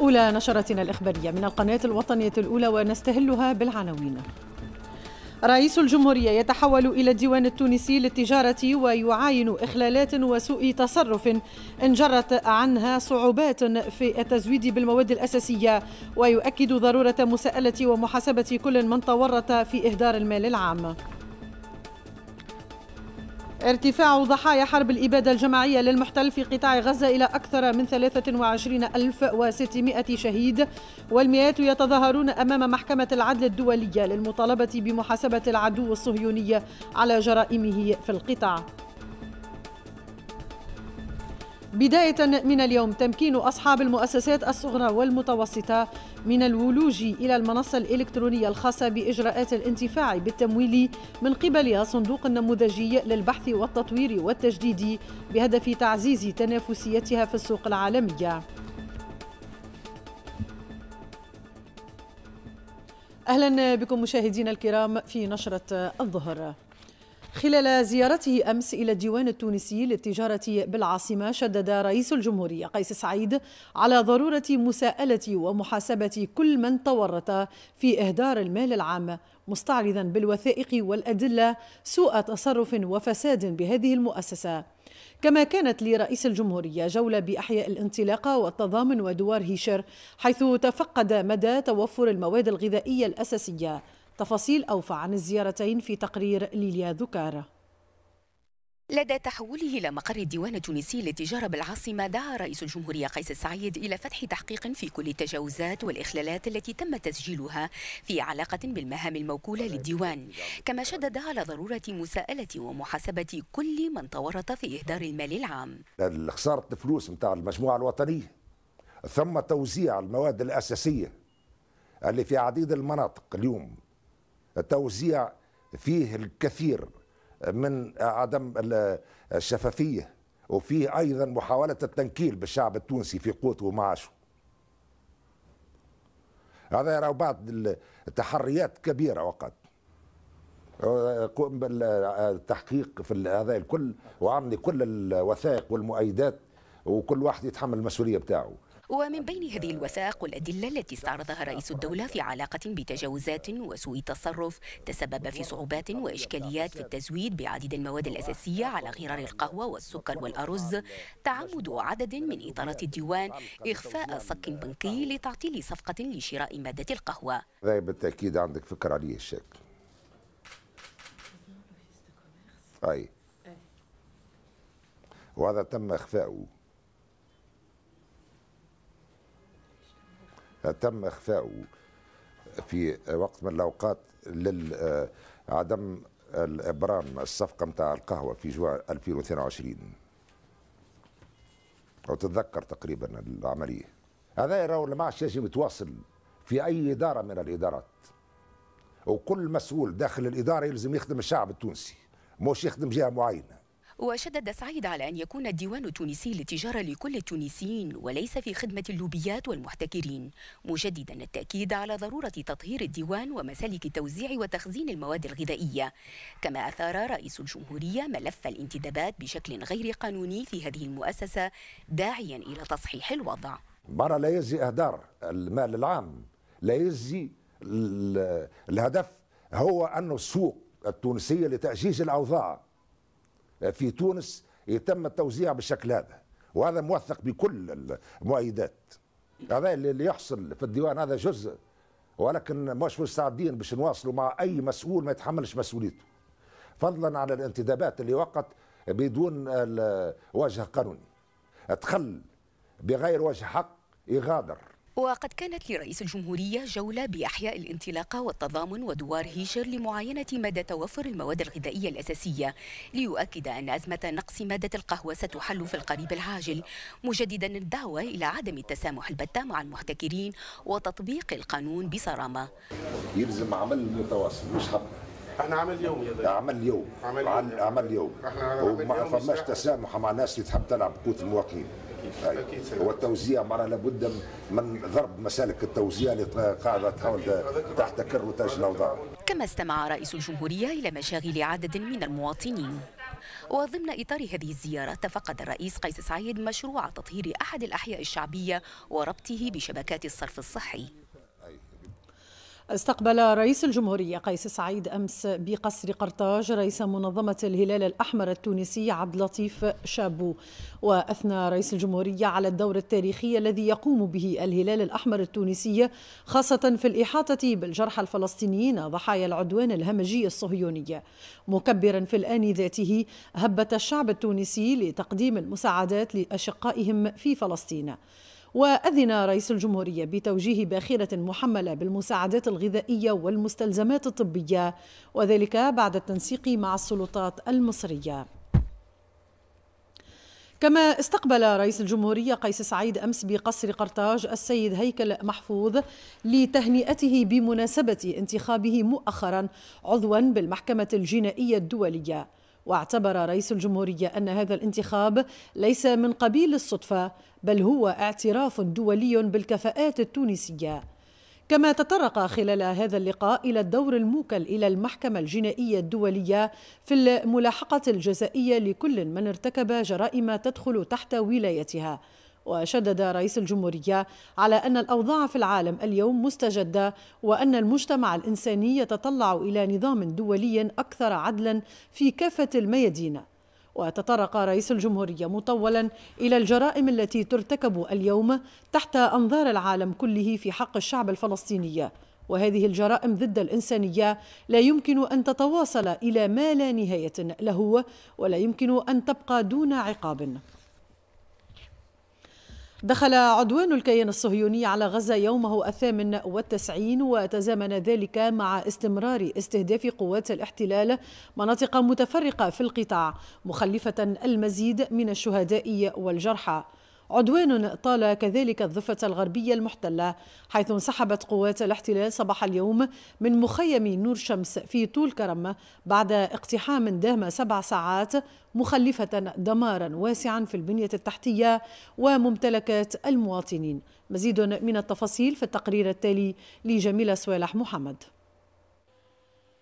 أولى نشرتنا الإخبارية من القناة الوطنية الأولى ونستهلها بالعناوين رئيس الجمهورية يتحول إلى الديوان التونسي للتجارة ويعاين إخلالات وسوء تصرف إن جرت عنها صعوبات في التزويد بالمواد الأساسية ويؤكد ضرورة مساءلة ومحاسبة كل من تورط في إهدار المال العام ارتفاع ضحايا حرب الإبادة الجماعية للمحتل في قطاع غزة إلى أكثر من 23600 شهيد والمئات يتظاهرون أمام محكمة العدل الدولية للمطالبة بمحاسبة العدو الصهيوني على جرائمه في القطاع بداية من اليوم تمكين أصحاب المؤسسات الصغرى والمتوسطة من الولوج إلى المنصة الإلكترونية الخاصة بإجراءات الانتفاع بالتمويل من قبل صندوق النموذجي للبحث والتطوير والتجديد بهدف تعزيز تنافسيتها في السوق العالمية. أهلا بكم مشاهدينا الكرام في نشرة الظهر خلال زيارته أمس إلى الديوان التونسي للتجارة بالعاصمة شدد رئيس الجمهورية قيس سعيد على ضرورة مساءلة ومحاسبة كل من تورط في إهدار المال العام مستعرضا بالوثائق والأدلة سوء تصرف وفساد بهذه المؤسسة كما كانت لرئيس الجمهورية جولة بأحياء الانطلاقة والتضامن ودوار هيشر حيث تفقد مدى توفر المواد الغذائية الأساسية تفاصيل أوفى عن الزيارتين في تقرير ليليا ذكار لدى تحوله إلى مقر الديوان التونسي للتجارة بالعاصمة دعا رئيس الجمهورية قيس السعيد إلى فتح تحقيق في كل التجاوزات والإخلالات التي تم تسجيلها في علاقة بالمهام الموكولة للديوان كما شدد على ضرورة مساءلة ومحاسبة كل من تورط في إهدار المال العام خسارة الفلوس متاع المجموعة الوطنية ثم توزيع المواد الأساسية اللي في عديد المناطق اليوم توزيع فيه الكثير من عدم الشفافية وفيه أيضا محاولة التنكيل بالشعب التونسي في قوته ومعاشه هذا يرى بعض التحريات كبيرة وقد قم بالتحقيق في هذا الكل وعملي كل الوثائق والمؤيدات وكل واحد يتحمل المسؤولية بتاعه ومن بين هذه الوثائق والأدلة التي استعرضها رئيس الدولة في علاقة بتجاوزات وسوء تصرف تسبب في صعوبات وإشكاليات في التزويد بعديد المواد الأساسية على غرار القهوة والسكر والأرز تعمد عدد من إطارات الديوان إخفاء صك بنكي لتعطيل صفقة لشراء مادة القهوة بالتأكيد عندك فكرة عليه الشكل أي وهذا تم إخفاؤه تم اخفاؤه في وقت من الاوقات لعدم الابرام الصفقه نتاع القهوه في جوان 2022 او تتذكر تقريبا العمليه هذا راهو ما عادش يجب يتواصل في اي اداره من الادارات وكل مسؤول داخل الاداره يلزم يخدم الشعب التونسي مش يخدم جهه معينه وشدد سعيد على أن يكون الديوان التونسي للتجارة لكل التونسيين وليس في خدمة اللوبيات والمحتكرين مجددا التأكيد على ضرورة تطهير الديوان ومسالك توزيع وتخزين المواد الغذائية كما أثار رئيس الجمهورية ملف الانتدابات بشكل غير قانوني في هذه المؤسسة داعيا إلى تصحيح الوضع برا لا يجزي أهدار المال العام لا يجزي الهدف هو أن السوق التونسية لتأجيج الأوضاع في تونس يتم التوزيع بالشكل هذا وهذا موثق بكل المؤيدات هذا اللي يحصل في الديوان هذا جزء ولكن مش مستعدين باش نواصلوا مع اي مسؤول ما يتحملش مسؤوليته فضلا على الانتدابات اللي وقت بدون وجه قانوني تخل بغير وجه حق يغادر وقد كانت لرئيس الجمهورية جولة بأحياء الانطلاقة والتضامن ودوار هيشر لمعاينة مدى توفر المواد الغذائية الأساسية ليؤكد أن أزمة نقص مادة القهوة ستحل في القريب العاجل مجددا الدعوة إلى عدم التسامح البتة مع المحتكرين وتطبيق القانون بصرامة يلزم عمل متواصل مش حب احنا عمل يومي يا عمل يوم عمل يوم عمل يوم, عمل يوم. احنا عمل يوم وما فماش تسامح مع ناس اللي تحب تلعب بقوت المواطنين أيوة. والتوزيع مرة لابد من ضرب مسالك التوزيع لقاعدة قاعده تحت تحتكر وترجع الاوضاع كما استمع رئيس الجمهوريه الى مشاغل عدد من المواطنين وضمن إطار هذه الزيارة تفقد الرئيس قيس سعيد مشروع تطهير أحد الأحياء الشعبية وربطه بشبكات الصرف الصحي استقبل رئيس الجمهورية قيس سعيد أمس بقصر قرطاج رئيس منظمة الهلال الأحمر التونسي عبد اللطيف شابو وأثنى رئيس الجمهورية على الدور التاريخي الذي يقوم به الهلال الأحمر التونسي خاصة في الإحاطة بالجرحى الفلسطينيين ضحايا العدوان الهمجي الصهيوني مكبرا في الآن ذاته هبة الشعب التونسي لتقديم المساعدات لأشقائهم في فلسطين وأذن رئيس الجمهورية بتوجيه باخرة محملة بالمساعدات الغذائية والمستلزمات الطبية وذلك بعد التنسيق مع السلطات المصرية كما استقبل رئيس الجمهورية قيس سعيد أمس بقصر قرطاج السيد هيكل محفوظ لتهنئته بمناسبة انتخابه مؤخرا عضوا بالمحكمة الجنائية الدولية واعتبر رئيس الجمهورية أن هذا الانتخاب ليس من قبيل الصدفة بل هو اعتراف دولي بالكفاءات التونسية كما تطرق خلال هذا اللقاء إلى الدور الموكل إلى المحكمة الجنائية الدولية في الملاحقة الجزائية لكل من ارتكب جرائم تدخل تحت ولايتها وشدد رئيس الجمهورية على أن الأوضاع في العالم اليوم مستجدة وأن المجتمع الإنساني يتطلع إلى نظام دولي أكثر عدلا في كافة الميادين وتطرق رئيس الجمهورية مطولا إلى الجرائم التي ترتكب اليوم تحت أنظار العالم كله في حق الشعب الفلسطيني وهذه الجرائم ضد الإنسانية لا يمكن أن تتواصل إلى ما لا نهاية له ولا يمكن أن تبقى دون عقاب دخل عدوان الكيان الصهيوني على غزة يومه الثامن والتسعين وتزامن ذلك مع استمرار استهداف قوات الاحتلال مناطق متفرقة في القطاع مخلفة المزيد من الشهداء والجرحى عدوان طال كذلك الضفة الغربية المحتلة حيث انسحبت قوات الاحتلال صباح اليوم من مخيم نور شمس في طول كرم بعد اقتحام دام سبع ساعات مخلفة دمارا واسعا في البنية التحتية وممتلكات المواطنين مزيد من التفاصيل في التقرير التالي لجميلة سوالح محمد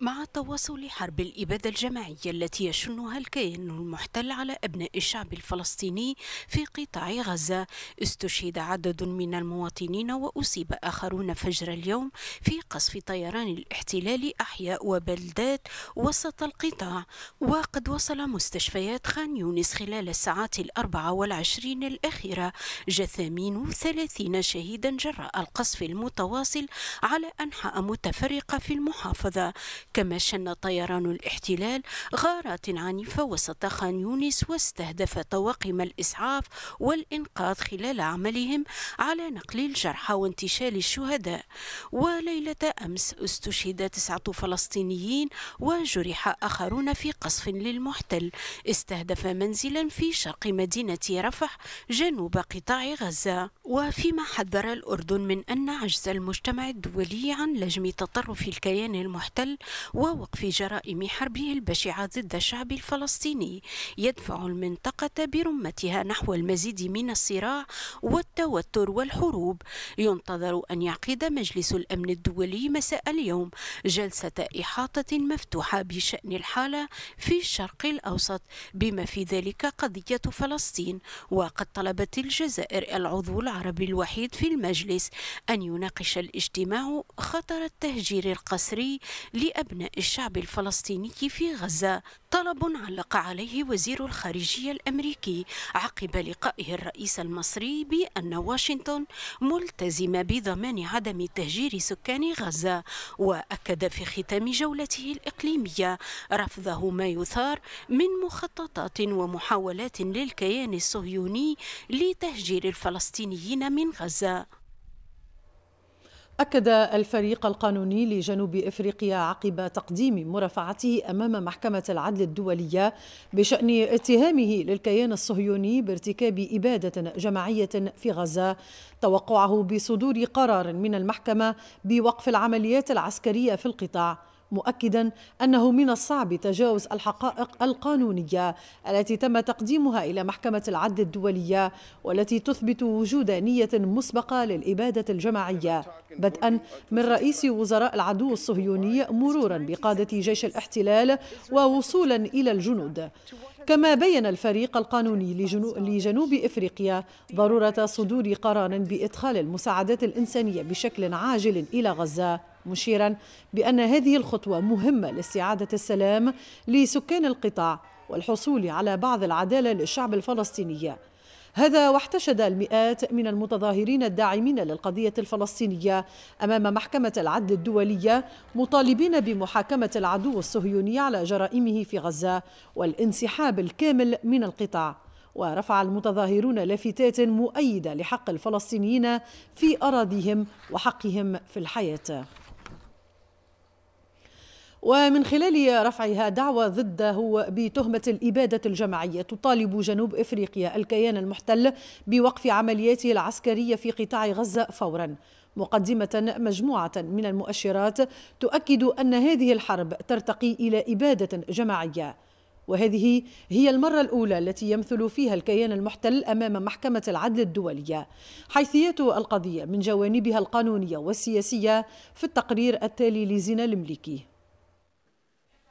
مع تواصل حرب الإبادة الجماعية التي يشنها الكيان المحتل على أبناء الشعب الفلسطيني في قطاع غزة استشهد عدد من المواطنين وأصيب آخرون فجر اليوم في قصف طيران الاحتلال أحياء وبلدات وسط القطاع وقد وصل مستشفيات خان يونس خلال الساعات الأربعة والعشرين الأخيرة جثامين ثلاثين شهيدا جراء القصف المتواصل على أنحاء متفرقة في المحافظة كما شن طيران الاحتلال غارات عنيفة وسط خان يونس واستهدف طواقم الإسعاف والإنقاذ خلال عملهم على نقل الجرحى وانتشال الشهداء وليلة أمس استشهد تسعة فلسطينيين وجرح آخرون في قصف للمحتل استهدف منزلا في شرق مدينة رفح جنوب قطاع غزة وفيما حذر الأردن من أن عجز المجتمع الدولي عن لجم تطرف الكيان المحتل ووقف جرائم حربه البشعة ضد الشعب الفلسطيني يدفع المنطقة برمتها نحو المزيد من الصراع والتوتر والحروب ينتظر أن يعقد مجلس الأمن الدولي مساء اليوم جلسة إحاطة مفتوحة بشأن الحالة في الشرق الأوسط بما في ذلك قضية فلسطين وقد طلبت الجزائر العضو العربي الوحيد في المجلس أن يناقش الاجتماع خطر التهجير القسري لأبناء أبناء الشعب الفلسطيني في غزة طلب علق عليه وزير الخارجية الأمريكي عقب لقائه الرئيس المصري بأن واشنطن ملتزمة بضمان عدم تهجير سكان غزة وأكد في ختام جولته الإقليمية رفضه ما يثار من مخططات ومحاولات للكيان الصهيوني لتهجير الفلسطينيين من غزة أكد الفريق القانوني لجنوب إفريقيا عقب تقديم مرافعته أمام محكمة العدل الدولية بشأن اتهامه للكيان الصهيوني بارتكاب إبادة جماعية في غزة توقعه بصدور قرار من المحكمة بوقف العمليات العسكرية في القطاع مؤكدا انه من الصعب تجاوز الحقائق القانونيه التي تم تقديمها الى محكمه العدل الدوليه والتي تثبت وجود نيه مسبقه للاباده الجماعيه بدءا من رئيس وزراء العدو الصهيوني مرورا بقاده جيش الاحتلال ووصولا الى الجنود كما بين الفريق القانوني لجنوب افريقيا ضروره صدور قرار بادخال المساعدات الانسانيه بشكل عاجل الى غزه مشيرا بأن هذه الخطوة مهمة لاستعادة السلام لسكان القطاع والحصول على بعض العدالة للشعب الفلسطيني هذا واحتشد المئات من المتظاهرين الداعمين للقضية الفلسطينية أمام محكمة العدل الدولية مطالبين بمحاكمة العدو الصهيوني على جرائمه في غزة والانسحاب الكامل من القطاع ورفع المتظاهرون لافتات مؤيدة لحق الفلسطينيين في أراضيهم وحقهم في الحياة ومن خلال رفعها دعوى ضده بتهمة الإبادة الجماعية تطالب جنوب إفريقيا الكيان المحتل بوقف عملياته العسكرية في قطاع غزة فوراً مقدمة مجموعة من المؤشرات تؤكد أن هذه الحرب ترتقي إلى إبادة جماعية وهذه هي المرة الأولى التي يمثل فيها الكيان المحتل أمام محكمة العدل الدولية حيثيات القضية من جوانبها القانونية والسياسية في التقرير التالي لزنا المليكي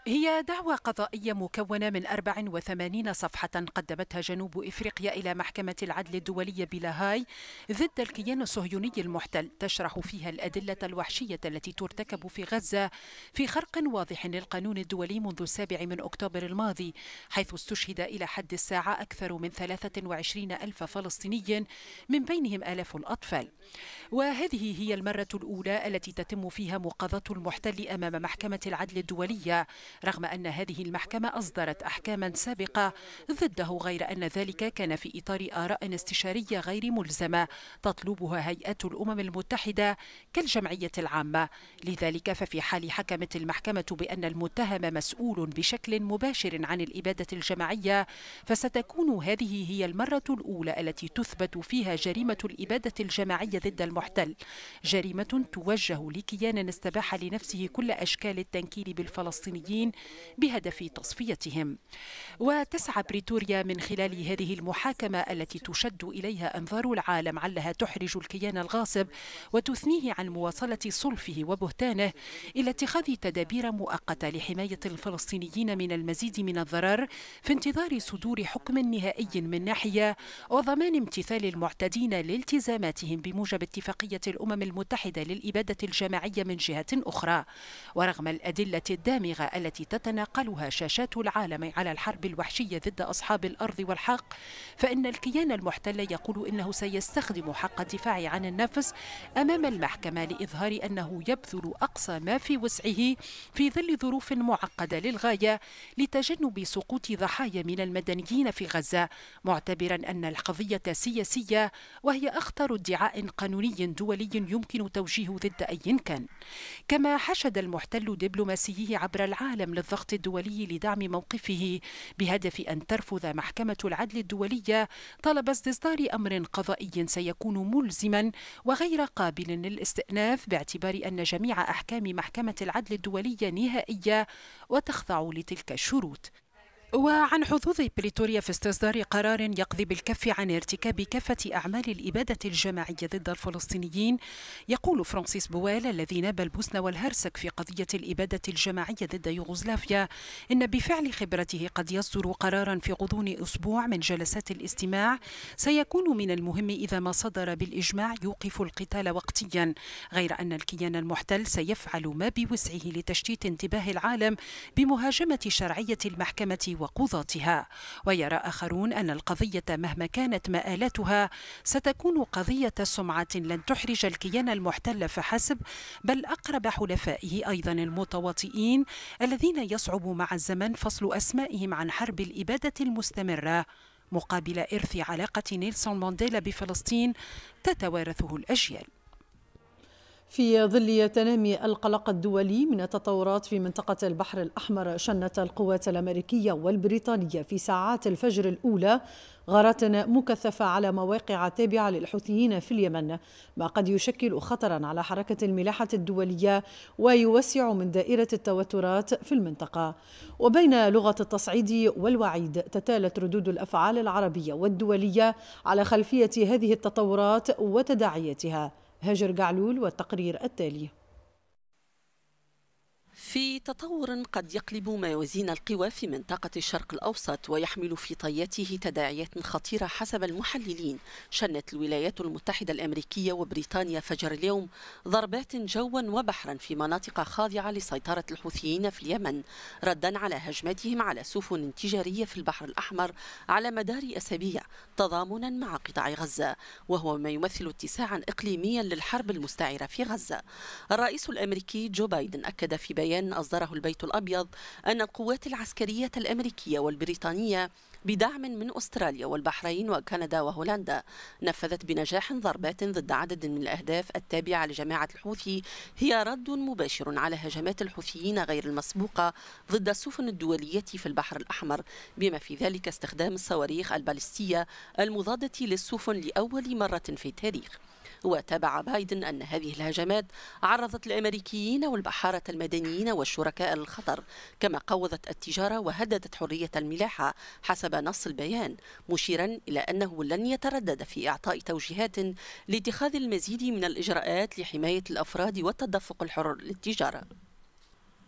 هي دعوى قضائية مكونة من 84 صفحة قدمتها جنوب إفريقيا إلى محكمة العدل الدولية بلاهاي ضد الكيان الصهيوني المحتل تشرح فيها الأدلة الوحشية التي ترتكب في غزة في خرق واضح للقانون الدولي منذ السابع من أكتوبر الماضي حيث استشهد إلى حد الساعة أكثر من 23 ألف فلسطيني من بينهم آلاف الأطفال وهذه هي المرة الأولى التي تتم فيها مقاضاة المحتل أمام محكمة العدل الدولية رغم أن هذه المحكمة أصدرت أحكاما سابقة ضده غير أن ذلك كان في إطار آراء استشارية غير ملزمة تطلبها هيئة الأمم المتحدة كالجمعية العامة لذلك ففي حال حكمت المحكمة بأن المتهم مسؤول بشكل مباشر عن الإبادة الجماعية فستكون هذه هي المرة الأولى التي تثبت فيها جريمة الإبادة الجماعية ضد المحتل جريمة توجه لكيان استباح لنفسه كل أشكال التنكيل بالفلسطينيين المسلمين بهدف تصفيتهم وتسعى بريتوريا من خلال هذه المحاكمة التي تشد إليها أنظار العالم علها تحرج الكيان الغاصب وتثنيه عن مواصلة صلفه وبهتانه إلى اتخاذ تدابير مؤقتة لحماية الفلسطينيين من المزيد من الضرر في انتظار صدور حكم نهائي من ناحية وضمان امتثال المعتدين لالتزاماتهم بموجب اتفاقية الأمم المتحدة للإبادة الجماعية من جهة أخرى ورغم الأدلة الدامغة التي التي تتناقلها شاشات العالم على الحرب الوحشية ضد أصحاب الأرض والحق فإن الكيان المحتل يقول إنه سيستخدم حق الدفاع عن النفس أمام المحكمة لإظهار أنه يبذل أقصى ما في وسعه في ظل ظروف معقدة للغاية لتجنب سقوط ضحايا من المدنيين في غزة معتبرا أن القضية سياسية وهي أخطر ادعاء قانوني دولي يمكن توجيهه ضد أي كان كما حشد المحتل دبلوماسيه عبر العالم العالم للضغط الدولي لدعم موقفه بهدف أن ترفض محكمة العدل الدولية طلب استصدار أمر قضائي سيكون ملزما وغير قابل للاستئناف باعتبار أن جميع أحكام محكمة العدل الدولية نهائية وتخضع لتلك الشروط وعن حظوظ بريتوريا في استصدار قرار يقضي بالكف عن ارتكاب كافة أعمال الإبادة الجماعية ضد الفلسطينيين يقول فرانسيس بوال الذي ناب البوسنة والهرسك في قضية الإبادة الجماعية ضد يوغوسلافيا إن بفعل خبرته قد يصدر قرارا في غضون أسبوع من جلسات الاستماع سيكون من المهم إذا ما صدر بالإجماع يوقف القتال وقتيا غير أن الكيان المحتل سيفعل ما بوسعه لتشتيت انتباه العالم بمهاجمة شرعية المحكمة وقضاتها ويرى آخرون أن القضية مهما كانت مآلاتها ستكون قضية سمعة لن تحرج الكيان المحتل فحسب بل أقرب حلفائه أيضا المتواطئين الذين يصعب مع الزمن فصل أسمائهم عن حرب الإبادة المستمرة مقابل إرث علاقة نيلسون مانديلا بفلسطين تتوارثه الأجيال في ظل تنامي القلق الدولي من التطورات في منطقة البحر الأحمر شنت القوات الأمريكية والبريطانية في ساعات الفجر الأولى غارات مكثفة على مواقع تابعة للحوثيين في اليمن ما قد يشكل خطرا على حركة الملاحة الدولية ويوسع من دائرة التوترات في المنطقة وبين لغة التصعيد والوعيد تتالت ردود الأفعال العربية والدولية على خلفية هذه التطورات وتداعياتها هاجر قعلول والتقرير التالي في تطور قد يقلب موازين القوى في منطقة الشرق الأوسط ويحمل في طياته تداعيات خطيرة حسب المحللين شنت الولايات المتحدة الأمريكية وبريطانيا فجر اليوم ضربات جوا وبحرا في مناطق خاضعة لسيطرة الحوثيين في اليمن ردا على هجماتهم على سفن تجارية في البحر الأحمر على مدار أسابيع تضامنا مع قطاع غزة وهو ما يمثل اتساعا إقليميا للحرب المستعرة في غزة الرئيس الأمريكي جو بايدن أكد في بيان بيان أصدره البيت الأبيض أن القوات العسكرية الأمريكية والبريطانية بدعم من أستراليا والبحرين وكندا وهولندا نفذت بنجاح ضربات ضد عدد من الأهداف التابعة لجماعة الحوثي هي رد مباشر على هجمات الحوثيين غير المسبوقة ضد السفن الدولية في البحر الأحمر بما في ذلك استخدام الصواريخ البالستية المضادة للسفن لأول مرة في التاريخ وتابع بايدن أن هذه الهجمات عرضت الأمريكيين والبحارة المدنيين والشركاء للخطر كما قوضت التجارة وهددت حرية الملاحة حسب نص البيان مشيرا إلى أنه لن يتردد في إعطاء توجيهات لاتخاذ المزيد من الإجراءات لحماية الأفراد والتدفق الحر للتجارة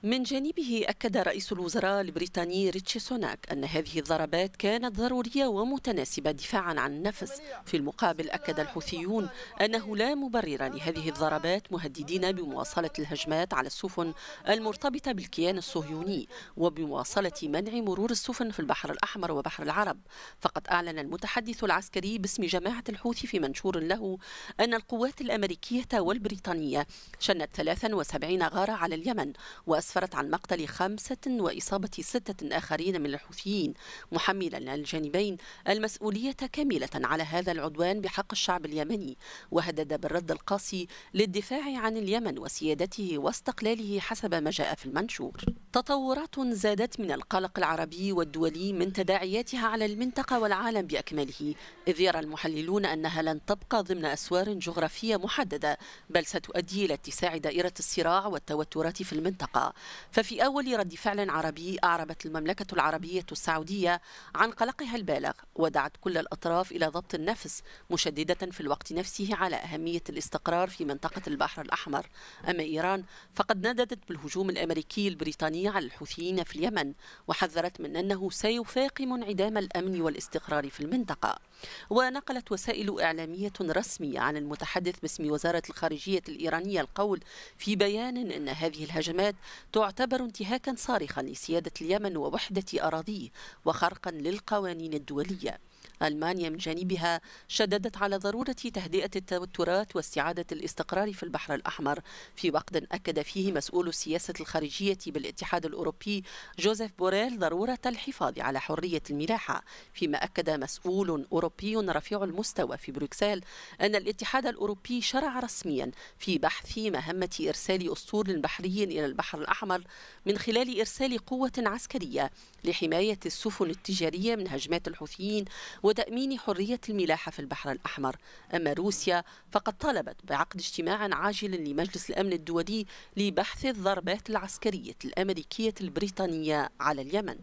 من جانبه أكد رئيس الوزراء البريطاني ريتشي سوناك أن هذه الضربات كانت ضرورية ومتناسبة دفاعا عن النفس في المقابل أكد الحوثيون أنه لا مبرر لهذه الضربات مهددين بمواصلة الهجمات على السفن المرتبطة بالكيان الصهيوني وبمواصلة منع مرور السفن في البحر الأحمر وبحر العرب فقد أعلن المتحدث العسكري باسم جماعة الحوثي في منشور له أن القوات الأمريكية والبريطانية شنت 73 غارة على اليمن وأسفل أسفرت عن مقتل خمسة وإصابة ستة آخرين من الحوثيين محملا الجانبين المسؤولية كاملة على هذا العدوان بحق الشعب اليمني وهدد بالرد القاسي للدفاع عن اليمن وسيادته واستقلاله حسب ما جاء في المنشور تطورات زادت من القلق العربي والدولي من تداعياتها على المنطقة والعالم بأكمله إذ يرى المحللون أنها لن تبقى ضمن أسوار جغرافية محددة بل ستؤدي إلى اتساع دائرة الصراع والتوترات في المنطقة ففي أول رد فعل عربي أعربت المملكة العربية السعودية عن قلقها البالغ ودعت كل الأطراف إلى ضبط النفس مشددة في الوقت نفسه على أهمية الاستقرار في منطقة البحر الأحمر أما إيران فقد نددت بالهجوم الأمريكي البريطاني على الحوثيين في اليمن وحذرت من أنه سيفاقم انعدام الأمن والاستقرار في المنطقة ونقلت وسائل إعلامية رسمية عن المتحدث باسم وزارة الخارجية الإيرانية القول في بيان أن هذه الهجمات تعتبر انتهاكا صارخا لسيادة اليمن ووحدة أراضيه وخرقا للقوانين الدولية ألمانيا من جانبها شددت على ضرورة تهدئة التوترات واستعادة الاستقرار في البحر الأحمر في وقت أكد فيه مسؤول السياسة الخارجية بالاتحاد الأوروبي جوزيف بوريل ضرورة الحفاظ على حرية الملاحة فيما أكد مسؤول أوروبي رفيع المستوى في بروكسل أن الاتحاد الأوروبي شرع رسميا في بحث مهمة إرسال أسطول بحري إلى البحر الأحمر من خلال إرسال قوة عسكرية لحماية السفن التجارية من هجمات الحوثيين وتأمين حرية الملاحة في البحر الأحمر أما روسيا فقد طالبت بعقد اجتماع عاجل لمجلس الأمن الدولي لبحث الضربات العسكرية الأمريكية البريطانية على اليمن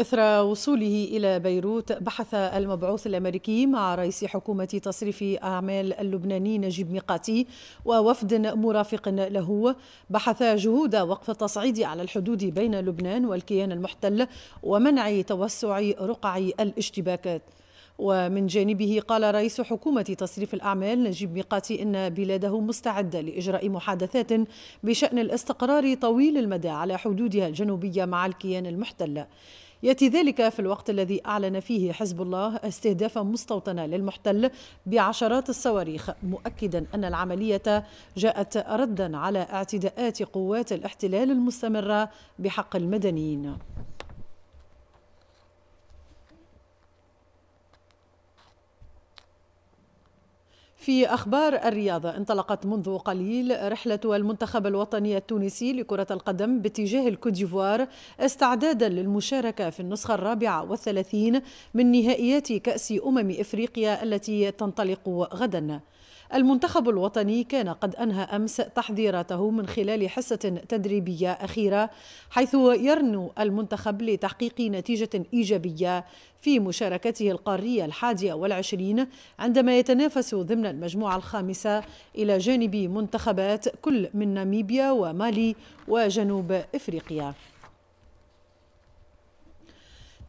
إثر وصوله إلى بيروت بحث المبعوث الأمريكي مع رئيس حكومة تصريف أعمال اللبناني نجيب ميقاتي ووفد مرافق له بحث جهود وقف التصعيد على الحدود بين لبنان والكيان المحتل ومنع توسع رقع الاشتباكات ومن جانبه قال رئيس حكومة تصريف الأعمال نجيب ميقاتي إن بلاده مستعدة لإجراء محادثات بشأن الاستقرار طويل المدى على حدودها الجنوبية مع الكيان المحتل يأتي ذلك في الوقت الذي أعلن فيه حزب الله استهداف مستوطنة للمحتل بعشرات الصواريخ مؤكدا أن العملية جاءت ردا على اعتداءات قوات الاحتلال المستمرة بحق المدنيين في أخبار الرياضة انطلقت منذ قليل رحلة المنتخب الوطني التونسي لكرة القدم باتجاه الكوديفوار استعدادا للمشاركة في النسخة الرابعة والثلاثين من نهائيات كأس أمم إفريقيا التي تنطلق غدا المنتخب الوطني كان قد أنهى أمس تحضيراته من خلال حصة تدريبية أخيرة حيث يرنو المنتخب لتحقيق نتيجة إيجابية في مشاركته القارية الحادية والعشرين عندما يتنافس ضمن المجموعة الخامسة إلى جانب منتخبات كل من ناميبيا ومالي وجنوب إفريقيا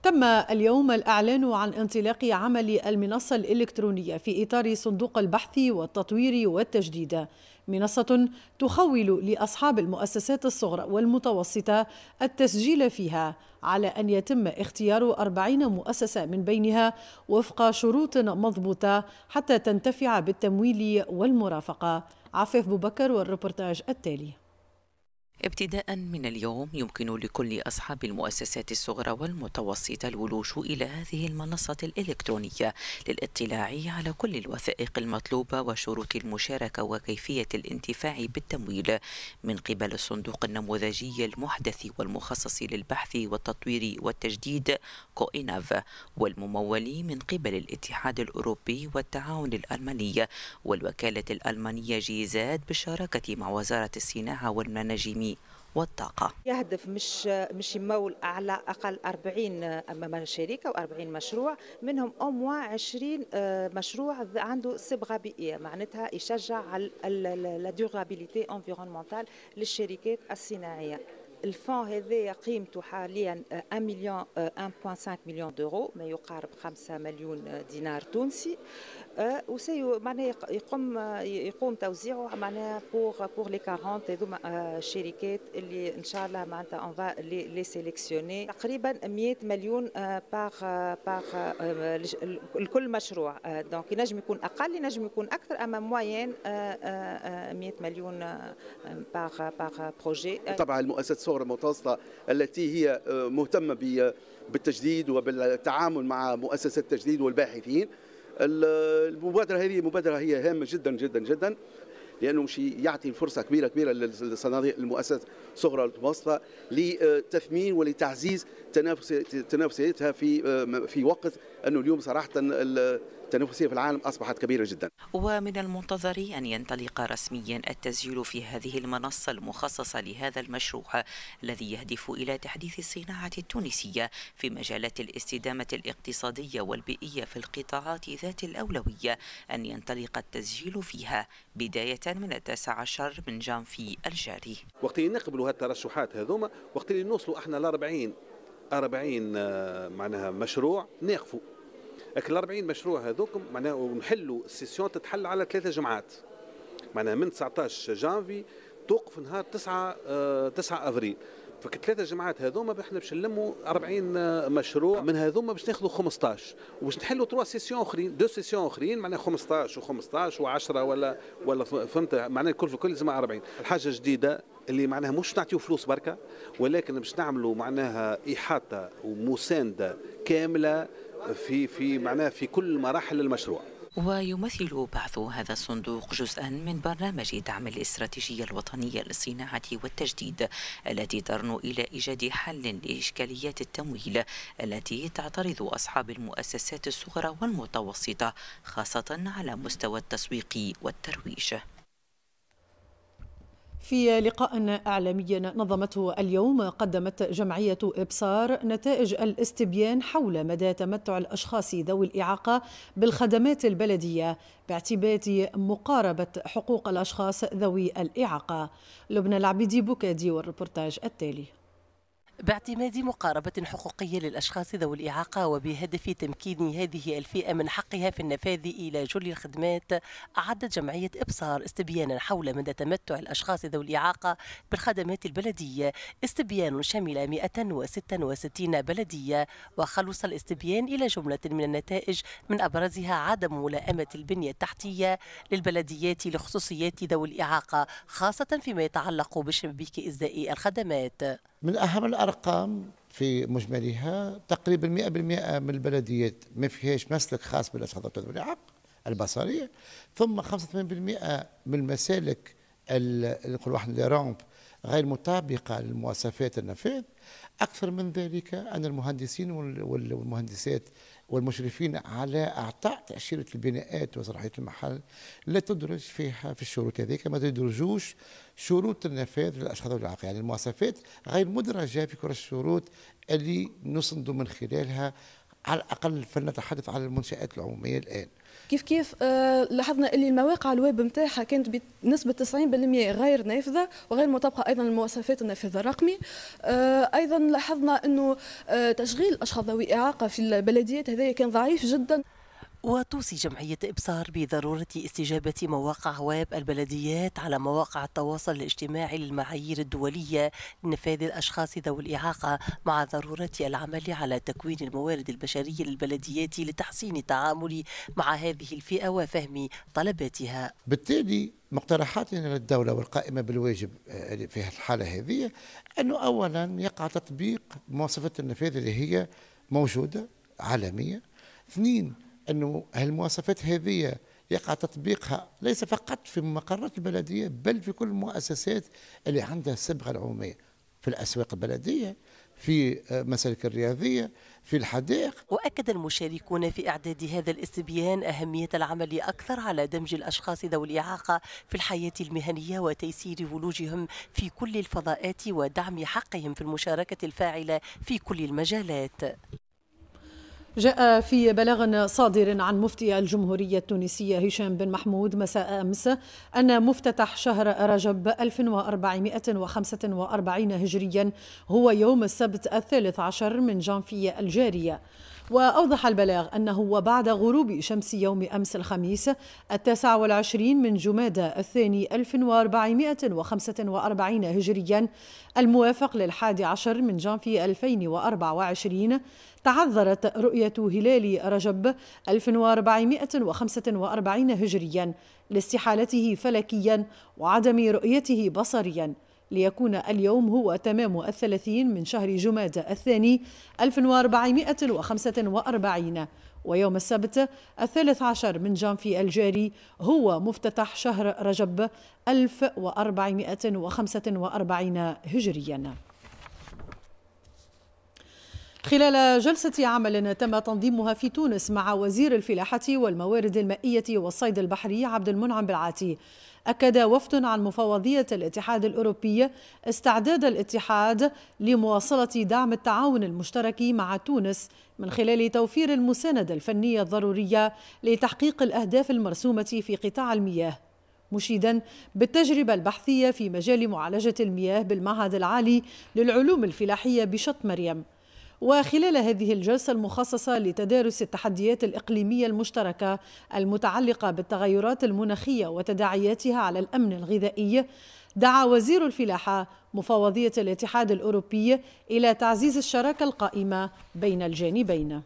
تم اليوم الإعلان عن انطلاق عمل المنصة الإلكترونية في إطار صندوق البحث والتطوير والتجديد منصة تخول لأصحاب المؤسسات الصغرى والمتوسطة التسجيل فيها على أن يتم اختيار 40 مؤسسة من بينها وفق شروط مضبوطة حتى تنتفع بالتمويل والمرافقة عفيف بوبكر والربورتاج التالي ابتداء من اليوم يمكن لكل أصحاب المؤسسات الصغرى والمتوسطة الولوش إلى هذه المنصة الإلكترونية للاطلاع على كل الوثائق المطلوبة وشروط المشاركة وكيفية الانتفاع بالتمويل من قبل الصندوق النموذجي المحدث والمخصص للبحث والتطوير والتجديد كوإناف والممول من قبل الاتحاد الأوروبي والتعاون الألماني والوكالة الألمانية جيزاد بالشراكة مع وزارة الصناعة والمناجم والطاقة يهدف مش مش يمول على أقل 40 شركة و40 مشروع منهم أموا 20 آه، مشروع عنده صبغة بيئية معناتها يشجع على لا ديورابيليتي انفيرونمونتال للشركات الصناعية الفون هذا قيمته حاليا 1 مليون 1.5 مليون دورو ما يقارب 5 مليون دينار تونسي وسي معناها يقوم يقوم توزيعه معناها بور بور لي 40 هذوما الشركات اللي ان شاء الله معناتها اون فا لي سيليكسيوني تقريبا 100 مليون باغ باغ لكل مشروع دونك ينجم يكون اقل ينجم يكون اكثر اما موين 100 مليون باغ باغ بروجي طبعا المؤسسه الصورة المتوسطة التي هي آه، مهتمة بالتجديد وبالتعامل مع مؤسسة التجديد والباحثين المبادرة هذه مبادرة هي هامة جدا جدا جدا لانه مش يعطي فرصه كبيره كبيره للصناديق المؤسسة الصغرى المتوسطة لتثمين ولتعزيز تنافسيتها في آه، في وقت انه اليوم صراحه التنافسية في العالم أصبحت كبيرة جدا ومن المنتظر أن ينطلق رسميا التسجيل في هذه المنصة المخصصة لهذا المشروع الذي يهدف إلى تحديث الصناعة التونسية في مجالات الاستدامة الاقتصادية والبيئية في القطاعات ذات الأولوية أن ينطلق التسجيل فيها بداية من 19 من جانفي الجاري وقت اللي نقبلوا هالترشحات هذوما وقت اللي نوصلوا احنا ل 40 40 معناها مشروع ناقفوا لكن ال 40 مشروع هذوك معناها ونحلوا السيسيون تتحل على ثلاثه جمعات معناها من 19 جانفي توقف نهار 9 9 آه، افريل فك ثلاثة جماعات هذوما احنا باش نلموا 40 آه، مشروع من هذوما باش ناخذوا 15 وباش نحلوا تروا سيسيون اخرين دو سيسيون اخرين معناها 15 و15 و10 ولا ولا فهمت معناها الكل في الكل لازم 40 الحاجه جديده اللي معناها مش نعطيو فلوس بركه ولكن باش نعملوا معناها احاطه ومسانده كامله في في معناه في كل مراحل المشروع ويمثل بعث هذا الصندوق جزءا من برنامج دعم الاستراتيجية الوطنية للصناعة والتجديد التي ترنو إلى إيجاد حل لإشكاليات التمويل التي تعترض أصحاب المؤسسات الصغرى والمتوسطة خاصة على مستوى التسويق والترويج في لقاء اعلامي نظمته اليوم قدمت جمعيه ابصار نتائج الاستبيان حول مدى تمتع الاشخاص ذوي الاعاقه بالخدمات البلديه باعتبار مقاربه حقوق الاشخاص ذوي الاعاقه لبنى العبيدي بوكادي والربورتاج التالي باعتماد مقاربة حقوقية للأشخاص ذوي الإعاقة وبهدف تمكين هذه الفئة من حقها في النفاذ إلى جل الخدمات أعدت جمعية إبصار استبيانا حول مدى تمتع الأشخاص ذوي الإعاقة بالخدمات البلدية استبيان شمل 166 بلدية وخلص الاستبيان إلى جملة من النتائج من أبرزها عدم ملائمة البنية التحتية للبلديات لخصوصيات ذوي الإعاقة خاصة فيما يتعلق بشبيك إزاء الخدمات من أهم الارقام في مجملها تقريبا 100% من البلديات ما فيهاش مسلك خاص بالاشخاص ذوي الاعاقه البصريه ثم 85% من المسالك نقولوا احنا رومب غير مطابقه للمواصفات النفاذ اكثر من ذلك ان المهندسين والمهندسات والمشرفين على اعطاء تاشيره البناءات وصلاحيه المحل لا تدرج فيها في الشروط هذيك كما تدرجوش شروط النفاذ للاشخاص ذوي يعني المواصفات غير مدرجه في كل الشروط اللي نصندوا من خلالها على الاقل فلنتحدث على المنشات العموميه الان كيف كيف آه لاحظنا اللي المواقع الويب نتاعها كانت بنسبه 90% غير نافذه وغير مطابقه ايضا للمواصفات النافذه الرقمي آه ايضا لاحظنا انه آه تشغيل الاشخاص ذوي اعاقه في البلديات هذه كان ضعيف جدا وتوصي جمعية إبصار بضرورة استجابة مواقع ويب البلديات على مواقع التواصل الاجتماعي للمعايير الدولية لنفاذ الأشخاص ذوي الإعاقة مع ضرورة العمل على تكوين الموارد البشرية للبلديات لتحسين التعامل مع هذه الفئة وفهم طلباتها بالتالي مقترحاتنا للدولة والقائمة بالواجب آه، في الحالة هذه أنه أولا يقع تطبيق مواصفات النفاذ اللي هي موجودة عالمية اثنين انه هالمواصفات هذه يقع تطبيقها ليس فقط في مقرات البلديه بل في كل المؤسسات اللي عندها الصبغه العموميه في الاسواق البلديه في آه، مسالك الرياضيه في الحدائق واكد المشاركون في اعداد هذا الاستبيان اهميه العمل اكثر على دمج الاشخاص ذوي الاعاقه في الحياه المهنيه وتيسير ولوجهم في كل الفضاءات ودعم حقهم في المشاركه الفاعله في كل المجالات جاء في بلاغ صادر عن مفتي الجمهورية التونسية هشام بن محمود مساء أمس أن مفتتح شهر رجب 1445 هجريا هو يوم السبت الثالث عشر من جانفي الجارية وأوضح البلاغ أنه وبعد غروب شمس يوم أمس الخميس التاسع والعشرين من جمادى الثاني 1445 هجريا الموافق للحادي عشر من جانفي 2024 تعذرت رؤية هلال رجب 1445 هجريا لاستحالته فلكيا وعدم رؤيته بصريا ليكون اليوم هو تمام الثلاثين من شهر جماد الثاني 1445 ويوم السبت الثالث عشر من جانفي الجاري هو مفتتح شهر رجب 1445 هجرياً خلال جلسة عمل تم تنظيمها في تونس مع وزير الفلاحة والموارد المائية والصيد البحري عبد المنعم بالعاتي أكد وفد عن مفوضية الاتحاد الأوروبي استعداد الاتحاد لمواصلة دعم التعاون المشترك مع تونس من خلال توفير المساندة الفنية الضرورية لتحقيق الأهداف المرسومة في قطاع المياه مشيدا بالتجربة البحثية في مجال معالجة المياه بالمعهد العالي للعلوم الفلاحية بشط مريم وخلال هذه الجلسة المخصصة لتدارس التحديات الإقليمية المشتركة المتعلقة بالتغيرات المناخية وتداعياتها على الأمن الغذائي دعا وزير الفلاحة مفوضية الاتحاد الأوروبي إلى تعزيز الشراكة القائمة بين الجانبين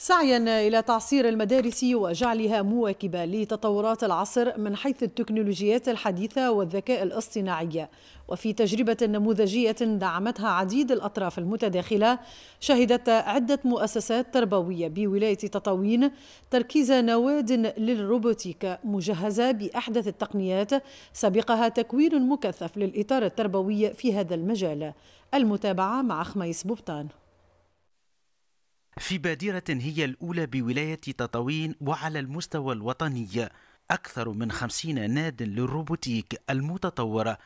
سعيا إلى تعصير المدارس وجعلها مواكبة لتطورات العصر من حيث التكنولوجيات الحديثة والذكاء الاصطناعي وفي تجربة نموذجية دعمتها عديد الأطراف المتداخلة شهدت عدة مؤسسات تربوية بولاية تطاوين تركيز نواد للروبوتيك مجهزة بأحدث التقنيات سبقها تكوين مكثف للإطار التربوي في هذا المجال المتابعة مع خميس بوبطان في بادرة هي الأولى بولاية تطاوين وعلى المستوى الوطني أكثر من خمسين ناد للروبوتيك المتطورة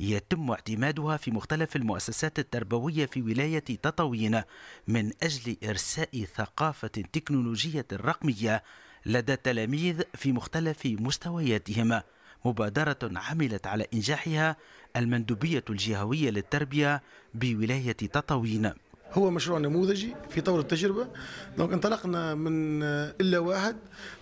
يتم اعتمادها في مختلف المؤسسات التربوية في ولاية تطاوين من أجل إرساء ثقافة تكنولوجية رقمية لدى التلاميذ في مختلف مستوياتهم مبادرة عملت على إنجاحها المندوبية الجهوية للتربية بولاية تطاوين هو مشروع نموذجي في طور التجربه دونك انطلقنا من الا واحد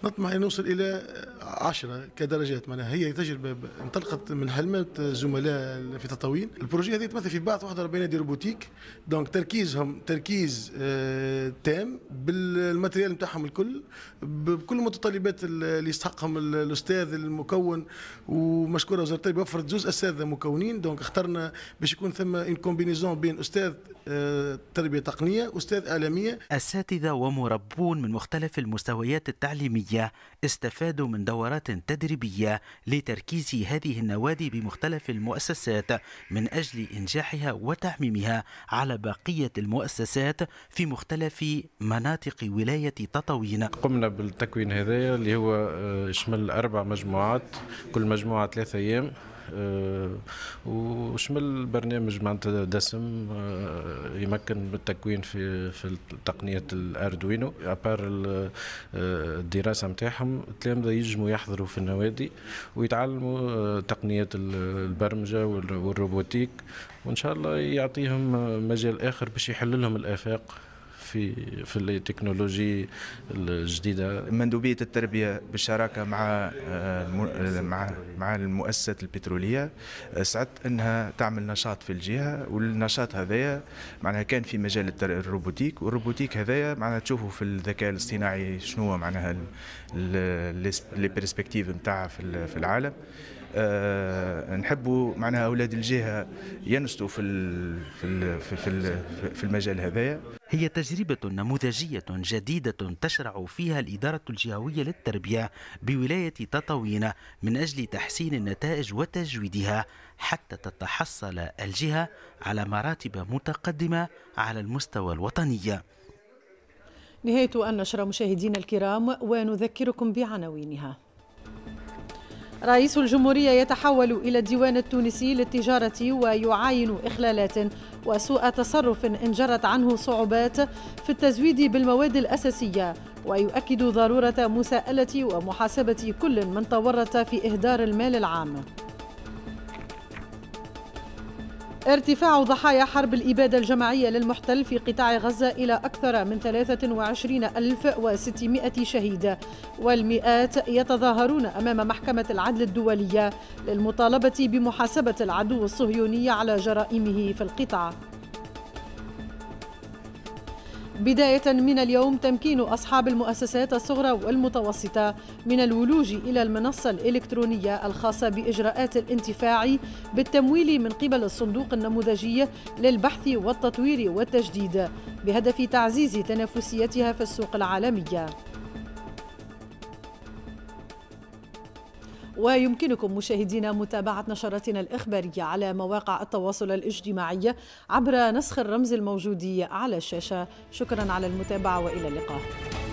نطمح ان نوصل الى عشرة كدرجات معناها هي تجربه انطلقت من حلمات زملاء في تطاوين البروجي هذه تمثل في بعض 41 دي روبوتيك دونك تركيزهم تركيز آه، تام بالماتريال نتاعهم الكل بكل المتطلبات اللي يستحقهم الاستاذ المكون ومشكوره وزاره التربيه وفرت زوز اساتذه مكونين دونك اخترنا باش يكون ثم ان كومبينيزون بين استاذ تربية تقنية أستاذ آلامية أساتذة ومربون من مختلف المستويات التعليمية استفادوا من دورات تدريبية لتركيز هذه النوادي بمختلف المؤسسات من أجل إنجاحها وتعميمها على بقية المؤسسات في مختلف مناطق ولاية تطاوين قمنا بالتكوين هذايا اللي هو يشمل آه، أربع مجموعات كل مجموعة ثلاثة أيام آه، وشمل برنامج معناتها دسم آه، يمكن بالتكوين في في تقنيه الاردوينو ابار آه، الدراسه نتاعهم التلامذه يجموا يحضروا في النوادي ويتعلموا تقنيات البرمجه والروبوتيك وان شاء الله يعطيهم مجال اخر باش يحل لهم الافاق في في التكنولوجي الجديده مندوبيه التربيه بالشراكه مع مع مع المؤسسات البتروليه سعدت انها تعمل نشاط في الجهه والنشاط هذايا معناها كان في مجال الروبوتيك والروبوتيك هذايا معناها تشوفوا في الذكاء الاصطناعي شنو معناها لي بريسبكتيف نتاعها في العالم أه نحبوا معناها اولاد الجهه ينستوا في في في, في المجال هذايا هي تجربة نموذجية جديدة تشرع فيها الإدارة الجهوية للتربية بولاية تطاوين من أجل تحسين النتائج وتجويدها حتى تتحصل الجهة على مراتب متقدمة على المستوى الوطني نهاية النشرة مشاهدينا الكرام ونذكركم بعناوينها رئيس الجمهورية يتحول إلى الديوان التونسي للتجارة ويعاين إخلالات وسوء تصرف إن جرت عنه صعوبات في التزويد بالمواد الأساسية ويؤكد ضرورة مساءلة ومحاسبة كل من تورط في إهدار المال العام ارتفاع ضحايا حرب الإبادة الجماعية للمحتل في قطاع غزة إلى أكثر من 23600 شهيد والمئات يتظاهرون أمام محكمة العدل الدولية للمطالبة بمحاسبة العدو الصهيوني على جرائمه في القطاع بداية من اليوم تمكين أصحاب المؤسسات الصغرى والمتوسطة من الولوج إلى المنصة الإلكترونية الخاصة بإجراءات الانتفاع بالتمويل من قبل الصندوق النموذجي للبحث والتطوير والتجديد بهدف تعزيز تنافسيتها في السوق العالمية ويمكنكم مشاهدينا متابعة نشراتنا الإخبارية على مواقع التواصل الاجتماعي عبر نسخ الرمز الموجود على الشاشة شكرا على المتابعة وإلى اللقاء